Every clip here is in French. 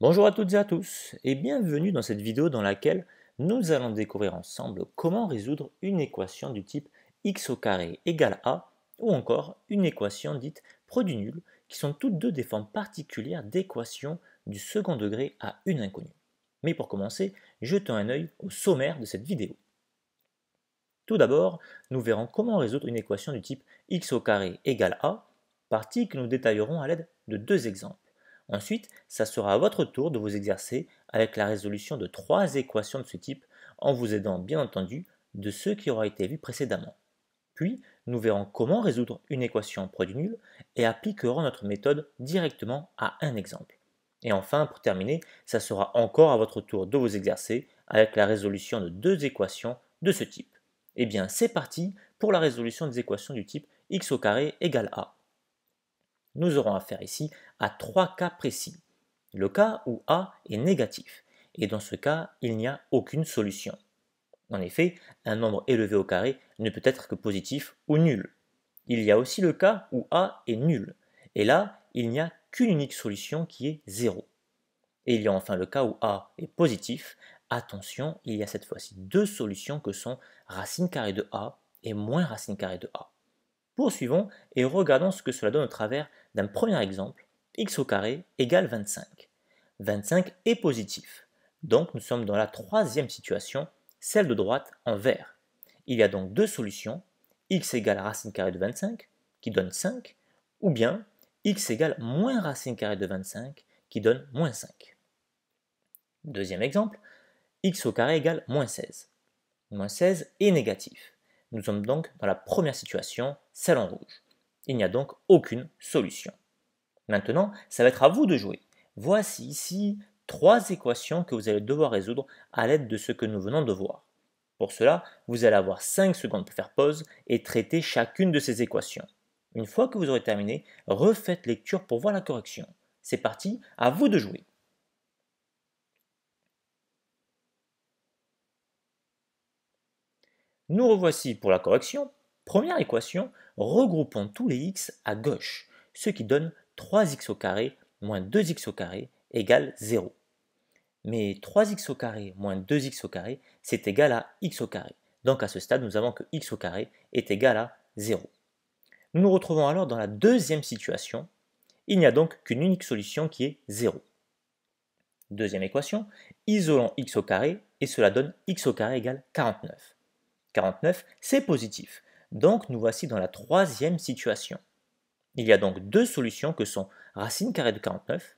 Bonjour à toutes et à tous et bienvenue dans cette vidéo dans laquelle nous allons découvrir ensemble comment résoudre une équation du type x au carré égale a ou encore une équation dite produit nul qui sont toutes deux des formes particulières d'équations du second degré à une inconnue. Mais pour commencer, jetons un œil au sommaire de cette vidéo. Tout d'abord, nous verrons comment résoudre une équation du type x au carré égale a, partie que nous détaillerons à l'aide de deux exemples. Ensuite, ça sera à votre tour de vous exercer avec la résolution de trois équations de ce type en vous aidant bien entendu de ceux qui aura été vus précédemment. Puis, nous verrons comment résoudre une équation en produit nul et appliquerons notre méthode directement à un exemple. Et enfin, pour terminer, ça sera encore à votre tour de vous exercer avec la résolution de deux équations de ce type. Eh bien, c'est parti pour la résolution des équations du type x au carré égale a nous aurons affaire ici à trois cas précis. Le cas où A est négatif, et dans ce cas, il n'y a aucune solution. En effet, un nombre élevé au carré ne peut être que positif ou nul. Il y a aussi le cas où A est nul, et là, il n'y a qu'une unique solution qui est 0. Et il y a enfin le cas où A est positif. Attention, il y a cette fois-ci deux solutions que sont racine carrée de A et moins racine carrée de A. Poursuivons et regardons ce que cela donne au travers d'un premier exemple, x au carré égale 25. 25 est positif, donc nous sommes dans la troisième situation, celle de droite en vert. Il y a donc deux solutions, x égale racine carrée de 25, qui donne 5, ou bien x égale moins racine carrée de 25, qui donne moins 5. Deuxième exemple, x au carré égale moins 16. Moins 16 est négatif. Nous sommes donc dans la première situation, celle en rouge. Il n'y a donc aucune solution. Maintenant, ça va être à vous de jouer. Voici ici trois équations que vous allez devoir résoudre à l'aide de ce que nous venons de voir. Pour cela, vous allez avoir 5 secondes pour faire pause et traiter chacune de ces équations. Une fois que vous aurez terminé, refaites lecture pour voir la correction. C'est parti, à vous de jouer. Nous revoici pour la correction. Première équation, regroupons tous les x à gauche, ce qui donne 3x moins 2x égale 0. Mais 3x moins 2x c'est égal à x Donc à ce stade, nous avons que x est égal à 0. Nous nous retrouvons alors dans la deuxième situation. Il n'y a donc qu'une unique solution qui est 0. Deuxième équation, isolons x et cela donne x égale 49. 49, c'est positif. Donc nous voici dans la troisième situation. Il y a donc deux solutions que sont racine carrée de 49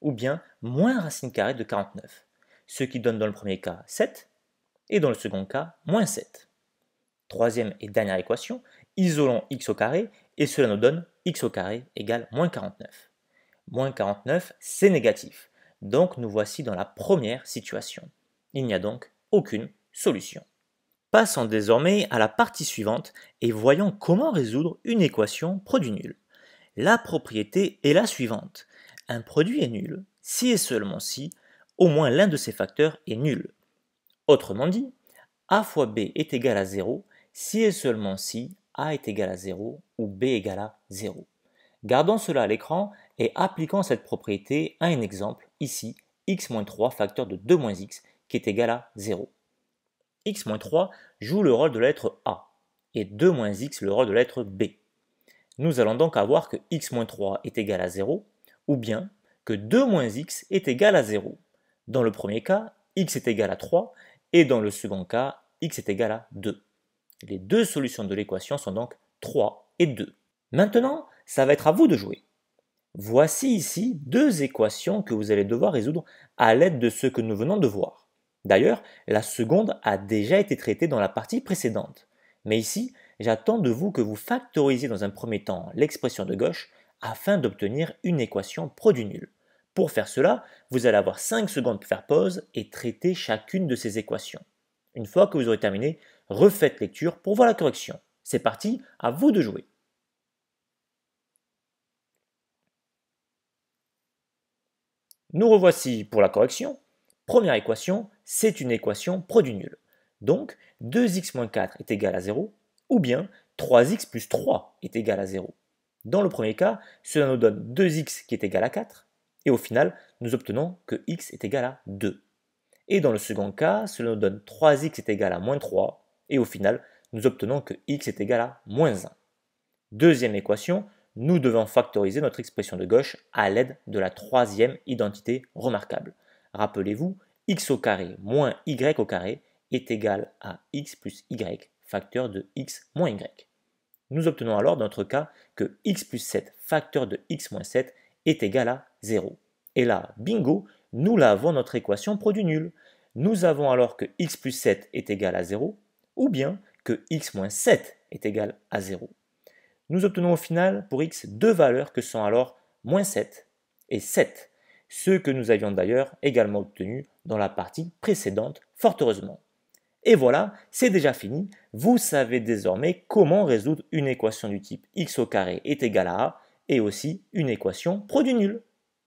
ou bien moins racine carrée de 49, ce qui donne dans le premier cas 7 et dans le second cas moins 7. Troisième et dernière équation, isolons x au carré et cela nous donne x au carré égale moins 49. Moins 49, c'est négatif. Donc nous voici dans la première situation. Il n'y a donc aucune solution. Passons désormais à la partie suivante et voyons comment résoudre une équation produit nul. La propriété est la suivante. Un produit est nul si et seulement si au moins l'un de ses facteurs est nul. Autrement dit, a fois b est égal à 0 si et seulement si a est égal à 0 ou b égal à 0. Gardons cela à l'écran et appliquons cette propriété à un exemple, ici x-3 facteur de 2 x qui est égal à 0 x-3 joue le rôle de la lettre A et 2 x le rôle de la lettre B. Nous allons donc avoir que x-3 est égal à 0 ou bien que 2 x est égal à 0. Dans le premier cas, x est égal à 3 et dans le second cas, x est égal à 2. Les deux solutions de l'équation sont donc 3 et 2. Maintenant, ça va être à vous de jouer. Voici ici deux équations que vous allez devoir résoudre à l'aide de ce que nous venons de voir. D'ailleurs, la seconde a déjà été traitée dans la partie précédente. Mais ici, j'attends de vous que vous factorisiez dans un premier temps l'expression de gauche afin d'obtenir une équation produit nul. Pour faire cela, vous allez avoir 5 secondes pour faire pause et traiter chacune de ces équations. Une fois que vous aurez terminé, refaites lecture pour voir la correction. C'est parti, à vous de jouer. Nous revoici pour la correction. Première équation, c'est une équation produit nul. Donc 2x-4 est égal à 0, ou bien 3x plus 3 est égal à 0. Dans le premier cas, cela nous donne 2x qui est égal à 4, et au final, nous obtenons que x est égal à 2. Et dans le second cas, cela nous donne 3x est égal à moins 3, et au final, nous obtenons que x est égal à moins 1. Deuxième équation, nous devons factoriser notre expression de gauche à l'aide de la troisième identité remarquable. Rappelez-vous, x au carré moins y au carré est égal à x plus y, facteur de x moins y. Nous obtenons alors dans notre cas que x plus 7 facteur de x moins 7 est égal à 0. Et là, bingo, nous l'avons notre équation produit nul. Nous avons alors que x plus 7 est égal à 0, ou bien que x moins 7 est égal à 0. Nous obtenons au final pour x deux valeurs que sont alors moins 7 et 7 ce que nous avions d'ailleurs également obtenu dans la partie précédente, fort heureusement. Et voilà, c'est déjà fini, vous savez désormais comment résoudre une équation du type x au carré est égal à a et aussi une équation produit nul.